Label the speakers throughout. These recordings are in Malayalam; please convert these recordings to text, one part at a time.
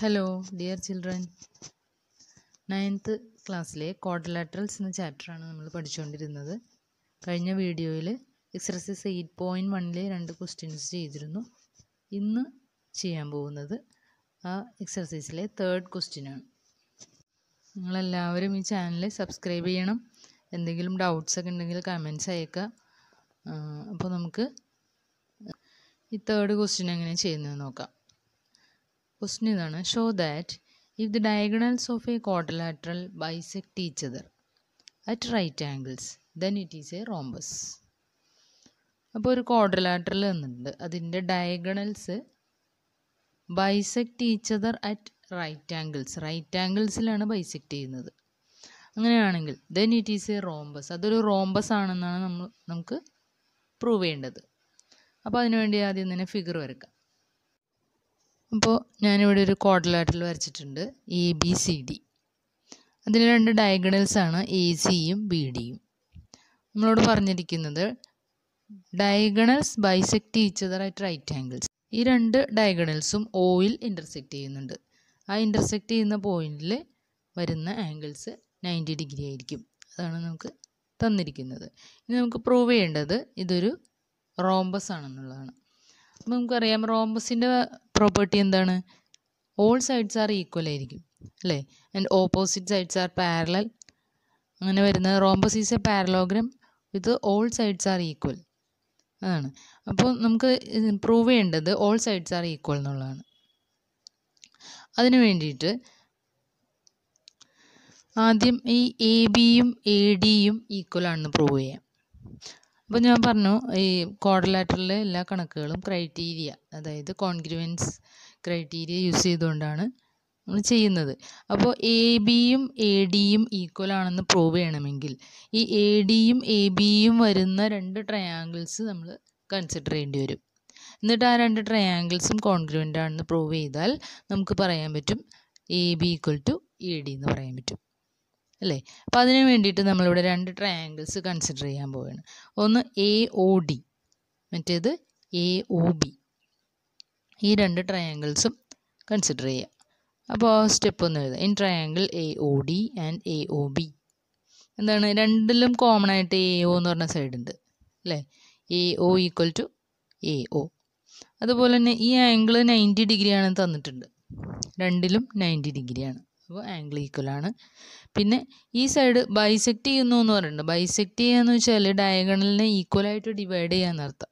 Speaker 1: ഹലോ ഡിയർ ചിൽഡ്രൻ നയൻത്ത് ക്ലാസ്സിലെ കോഡലാറ്ററൽസ് എന്ന ചാപ്റ്ററാണ് നമ്മൾ പഠിച്ചുകൊണ്ടിരുന്നത് കഴിഞ്ഞ വീഡിയോയിൽ എക്സർസൈസ് എയ്റ്റ് പോയിൻറ്റ് വണ്ണിലെ രണ്ട് ക്വസ്റ്റ്യൻസ് ചെയ്തിരുന്നു ഇന്ന് ചെയ്യാൻ പോകുന്നത് ആ എക്സർസൈസിലെ തേർഡ് ക്വസ്റ്റ്യനാണ് നിങ്ങളെല്ലാവരും ഈ ചാനൽ സബ്സ്ക്രൈബ് ചെയ്യണം എന്തെങ്കിലും ഡൗട്ട്സ് ഒക്കെ ഉണ്ടെങ്കിൽ കമൻസ് അയക്കുക അപ്പോൾ നമുക്ക് ഈ തേർഡ് ക്വസ്റ്റ്യൻ എങ്ങനെ ചെയ്യുന്നത് നോക്കാം ക്വസ്റ്റ്യൻ ഇതാണ് show that if the diagonals of a quadrilateral bisect each other at right angles then it is a rhombus അപ്പോൾ ഒരു ക്വാർട്ടർലാറ്ററൽ എന്നുണ്ട് അതിൻ്റെ diagonals bisect each other at right angles right ആംഗിൾസിലാണ് ബൈസെക്ട് ചെയ്യുന്നത് അങ്ങനെയാണെങ്കിൽ then it is a rhombus അതൊരു റോംബസ് ആണെന്നാണ് നമ്മൾ നമുക്ക് പ്രൂവ് ചെയ്യേണ്ടത് അപ്പോൾ അതിനുവേണ്ടി ആദ്യം തന്നെ ഫിഗർ വരക്കാം അപ്പോൾ ഞാനിവിടെ ഒരു കോഡലാറ്റിൽ വരച്ചിട്ടുണ്ട് എ ബി സി ഡി അതിൽ രണ്ട് ഡയഗണൽസാണ് എ സിയും ബി ഡിയും നമ്മളോട് പറഞ്ഞിരിക്കുന്നത് diagonals bisect each other right angles ഈ രണ്ട് ഡയഗണൽസും ഓയിൽ ഇൻ്റർസെക്റ്റ് ചെയ്യുന്നുണ്ട് ആ ഇൻ്റർസെക്റ്റ് ചെയ്യുന്ന പോയിന്റിൽ വരുന്ന ആംഗിൾസ് നയൻറ്റി ഡിഗ്രി ആയിരിക്കും അതാണ് നമുക്ക് തന്നിരിക്കുന്നത് ഇനി നമുക്ക് പ്രൂവ് ചെയ്യേണ്ടത് ഇതൊരു റോംബസ് ആണെന്നുള്ളതാണ് അപ്പം നമുക്കറിയാം റോംബസിൻ്റെ പ്രോപ്പർട്ടി എന്താണ് ഓൾ സൈഡ്സ് ആർ ഈക്വൽ ആയിരിക്കും അല്ലേ and opposite sides are parallel അങ്ങനെ വരുന്നത് rhombus is a parallelogram with all sides are equal അതാണ് അപ്പോൾ നമുക്ക് പ്രൂവ് ചെയ്യേണ്ടത് ഓൾ സൈഡ്സ് ആർ ഈക്വൽ എന്നുള്ളതാണ് അതിന് വേണ്ടിയിട്ട് ആദ്യം ഈ എ ബിയും എ ഡിയും ഈക്വൽ ആണെന്ന് പ്രൂവ് ചെയ്യാം അപ്പോൾ ഞാൻ പറഞ്ഞു ഈ കോഡലാറ്ററിലെ എല്ലാ കണക്കുകളും ക്രൈറ്റീരിയ അതായത് കോൺഗ്രുവൻസ് ക്രൈറ്റീരിയ യൂസ് ചെയ്തുകൊണ്ടാണ് നമ്മൾ ചെയ്യുന്നത് അപ്പോൾ എ ബിയും എ ഡിയും ഈക്വൽ ആണെന്ന് പ്രൂവ് ചെയ്യണമെങ്കിൽ ഈ എ ഡിയും എ ബിയും വരുന്ന രണ്ട് ട്രയാങ്കിൾസ് നമ്മൾ കൺസിഡർ ചെയ്യേണ്ടി വരും എന്നിട്ട് ആ രണ്ട് ട്രയാങ്കിൾസും കോൺഗ്രുവൻ്റ് ആണെന്ന് പ്രൂവ് ചെയ്താൽ നമുക്ക് പറയാൻ പറ്റും A B equal to A D എന്ന് പറയാൻ പറ്റും അല്ലേ അപ്പോൾ അതിന് വേണ്ടിയിട്ട് നമ്മളിവിടെ രണ്ട് ട്രയാങ്കിൾസ് കൺസിഡർ ചെയ്യാൻ പോവുകയാണ് ഒന്ന് എ ഒ ഡി മറ്റേത് എ ഒ ബി ഈ രണ്ട് ട്രയാങ്കിൾസും കൺസിഡർ ചെയ്യാം അപ്പോൾ സ്റ്റെപ്പ് ഒന്ന് എഴുതാം in triangle A O D and A O B എന്താണ് രണ്ടിലും കോമൺ ആയിട്ട് എ ഒ എന്ന് പറഞ്ഞ സൈഡ് ഉണ്ട് അല്ലേ A O equal to A O അതുപോലെ തന്നെ ഈ ആംഗിൾ നയൻറ്റി ഡിഗ്രി ആണെന്ന് തന്നിട്ടുണ്ട് രണ്ടിലും നയൻറ്റി ഡിഗ്രിയാണ് അപ്പോൾ ആംഗിൾ ഈക്വൽ ആണ് പിന്നെ ഈ സൈഡ് ബൈസെക്റ്റ് ചെയ്യുന്നു എന്ന് പറയുന്നുണ്ട് ബൈസെക്റ്റ് ചെയ്യുകയെന്ന് വെച്ചാൽ ഡയഗണലിനെ ഈക്വലായിട്ട് ഡിവൈഡ് ചെയ്യാന്നർത്ഥം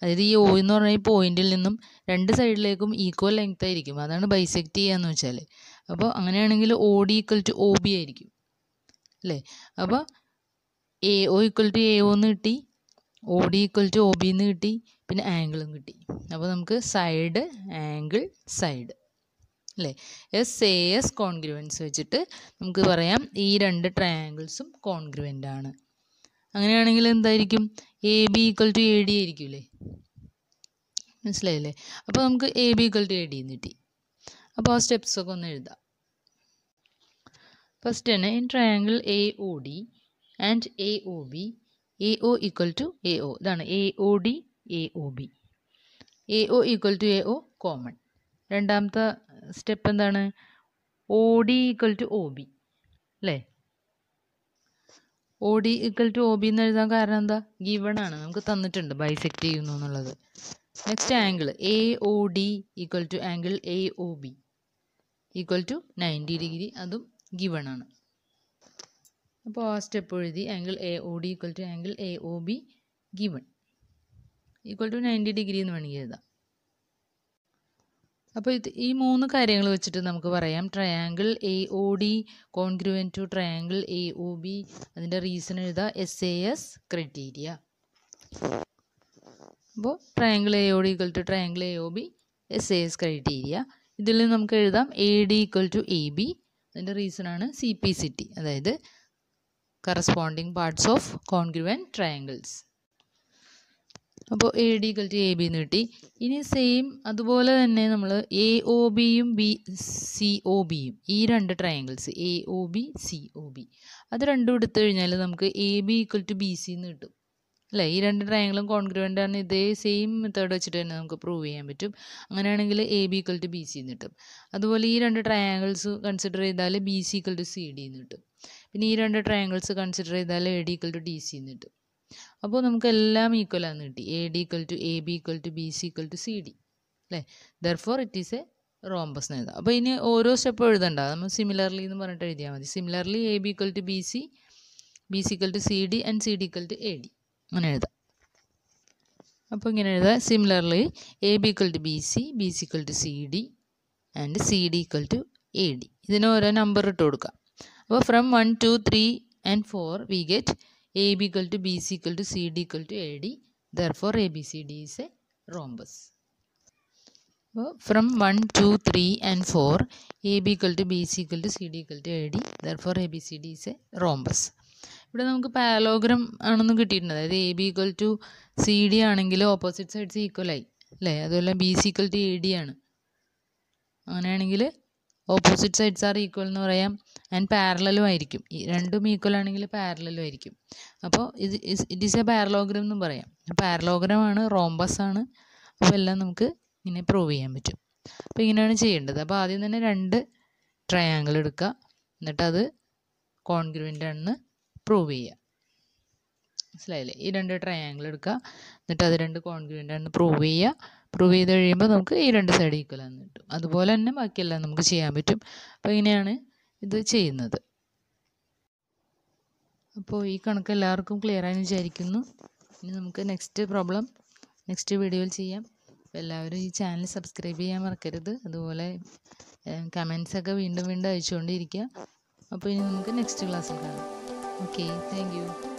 Speaker 1: അതായത് ഈ ഒ എന്ന് പറഞ്ഞാൽ ഈ പോയിന്റിൽ നിന്നും രണ്ട് സൈഡിലേക്കും ഈക്വൽ ലെങ്ത് ആയിരിക്കും അതാണ് ബൈസെക്റ്റ് ചെയ്യാന്ന് വെച്ചാൽ അപ്പോൾ അങ്ങനെയാണെങ്കിൽ O D equal to O B ആയിരിക്കും അല്ലേ അപ്പോൾ A O equal to A O എന്ന് കിട്ടി O D equal to O B എന്ന് കിട്ടി പിന്നെ ആംഗിളും കിട്ടി അപ്പോൾ നമുക്ക് സൈഡ് ആംഗിൾ സൈഡ് അല്ലേ എസ് എ എസ് കോൺഗ്രുവൻസ് വെച്ചിട്ട് നമുക്ക് പറയാം ഈ രണ്ട് ട്രയാങ്കിൾസും കോൺഗ്രുവൻ്റ് ആണ് അങ്ങനെയാണെങ്കിൽ എന്തായിരിക്കും A B equal to A D ആയിരിക്കില്ലേ മനസ്സിലായില്ലേ അപ്പോൾ നമുക്ക് A B equal to A D എന്ന് കിട്ടി അപ്പോൾ ആ സ്റ്റെപ്സ് ഒക്കെ ഒന്ന് എഴുതാം ഫസ്റ്റ് തന്നെ in triangle A O D and A O B A O equal to A O ഇതാണ് A O D A O B A O equal to A O common രണ്ടാമത്തെ സ്റ്റെപ്പ് എന്താണ് O D equal to O B അല്ലേ O D equal to O B എന്ന് എഴുതാൻ കാരണം എന്താ ഗിവൺ ആണ് നമുക്ക് തന്നിട്ടുണ്ട് ബൈസെക്റ്റ് ചെയ്യുന്നു എന്നുള്ളത് next angle A O D equal to angle A O B equal to ninety degree അതും ഗിവൺ ആണ് അപ്പോൾ ആ സ്റ്റെപ്പ് എഴുതി angle A O D equal to angle A O B given equal to ninety degree എന്ന് വേണമെങ്കിൽ എഴുതാം അപ്പോൾ ഇത് ഈ മൂന്ന് കാര്യങ്ങൾ വെച്ചിട്ട് നമുക്ക് പറയാം triangle A O D congruent to triangle A O B അതിൻ്റെ റീസൺ എഴുതുക എസ് എ എസ് ക്രൈറ്റീരിയ അപ്പോൾ triangle A O D equal to triangle A O B S A S criteria ഇതിൽ നമുക്ക് എഴുതാം A D equal to A B അതിൻ്റെ റീസൺ ആണ് സി പി സി ടി അതായത് corresponding parts of congruent triangles അപ്പോൾ A D equal to A B എന്ന് കിട്ടി ഇനി സെയിം അതുപോലെ തന്നെ നമ്മൾ എ ഒ ബിയും ബി സി ഒ ബിയും ഈ രണ്ട് triangles A O B C O B അത് രണ്ടും എടുത്തു കഴിഞ്ഞാൽ നമുക്ക് A B equal to B C എന്ന് കിട്ടും അല്ലേ ഈ രണ്ട് ട്രയാങ്കിളും കോൺഗ്രൂവൻ്റ് ആണ് ഇതേ സെയിം മെത്തേഡ് വെച്ചിട്ട് തന്നെ നമുക്ക് പ്രൂവ് ചെയ്യാൻ പറ്റും അങ്ങനെയാണെങ്കിൽ A B equal to B C എന്ന് കിട്ടും അതുപോലെ ഈ രണ്ട് ട്രയാങ്കിൾസ് കൺസിഡർ ചെയ്താൽ B C equal to C D എന്ന് കിട്ടും പിന്നെ ഈ രണ്ട് ട്രയാങ്കിൾസ് കൺസിഡർ ചെയ്താൽ A D equal to D C എന്ന് കിട്ടും അപ്പോൾ നമുക്ക് എല്ലാം ഈക്വൽ കിട്ടി A D equal to A B equal to B C equal to C D അല്ലേ for it is a rhombus എന്ന് എഴുതാം അപ്പോൾ ഇനി ഓരോ സ്റ്റെപ്പ് എഴുതണ്ട നമ്മൾ സിമിലർലി എന്ന് പറഞ്ഞിട്ട് എഴുതിയാൽ മതി similarly A B equal to B C B C equal to C D and C D equal to A D അങ്ങനെ എഴുതാം അപ്പോൾ ഇങ്ങനെ എഴുതാം similarly A B equal to B C B C equal to C D and C D equal to A D ഇതിന് ഓരോ നമ്പർ ഇട്ട് കൊടുക്കാം അപ്പോൾ from one two three and four we get A B equal to B C equal to C D equal to A D therefore A B C D is a rhombus അപ്പോൾ from one two three and four A B equal to B C equal to C D equal to A D therefore A B C D is a rhombus ഇവിടെ നമുക്ക് പാലോഗ്രം ആണെന്ന് കിട്ടിയിട്ടുണ്ട് അതായത് A B equal to C D ആണെങ്കിൽ ഓപ്പോസിറ്റ് സൈഡ്സ് ഈക്വൽ ആയി അല്ലേ അതുപോലെ B C equal to A D ആണ് അങ്ങനെയാണെങ്കിൽ ഓപ്പോസിറ്റ് സൈഡ്സ് ആർ ഈക്വൽ എന്ന് പറയാം ആൻഡ് പാരലലും ആയിരിക്കും ഈ രണ്ടും ഈക്വൽ ആണെങ്കിൽ പാരലലും ആയിരിക്കും അപ്പോൾ ഇത് ഇറ്റ് ഈസ് എ പാരലോഗ്രം എന്നും പറയാം ആണ് റോംബസ് ആണ് അപ്പോൾ എല്ലാം നമുക്ക് ഇങ്ങനെ പ്രൂവ് ചെയ്യാൻ പറ്റും അപ്പോൾ ഇങ്ങനെയാണ് ചെയ്യേണ്ടത് അപ്പോൾ ആദ്യം തന്നെ രണ്ട് ട്രയാങ്കിൾ എടുക്കുക എന്നിട്ട് അത് കോൺഗ്രുവൻ്റ് ആണെന്ന് പ്രൂവ് ചെയ്യുക മനസ്സിലായില്ലേ ഈ രണ്ട് ട്രയാങ്കിൾ എടുക്കുക എന്നിട്ട് അത് രണ്ട് കോൺഗ്രുവൻ്റ് ആണെന്ന് പ്രൂവ് ചെയ്യുക പ്രൂവ് ചെയ്ത് കഴിയുമ്പോൾ നമുക്ക് ഈ രണ്ട് സൈഡ് ഈക്വൽ ആണെന്ന് കിട്ടും അതുപോലെ തന്നെ ബാക്കിയെല്ലാം നമുക്ക് ചെയ്യാൻ പറ്റും അപ്പോൾ ഇങ്ങനെയാണ് ഇത് ചെയ്യുന്നത് അപ്പോൾ ഈ കണക്ക് എല്ലാവർക്കും ക്ലിയർ ആയി വിചാരിക്കുന്നു ഇനി നമുക്ക് നെക്സ്റ്റ് പ്രോബ്ലം നെക്സ്റ്റ് വീഡിയോയിൽ ചെയ്യാം എല്ലാവരും ഈ ചാനൽ സബ്സ്ക്രൈബ് ചെയ്യാൻ മറക്കരുത് അതുപോലെ കമൻസൊക്കെ ഒക്കെ വീണ്ടും വീണ്ടും അയച്ചുകൊണ്ടിരിക്കുക അപ്പോൾ ഇനി നമുക്ക് നെക്സ്റ്റ് ക്ലാസ്സിൽ കാണാം ഓക്കെ താങ്ക്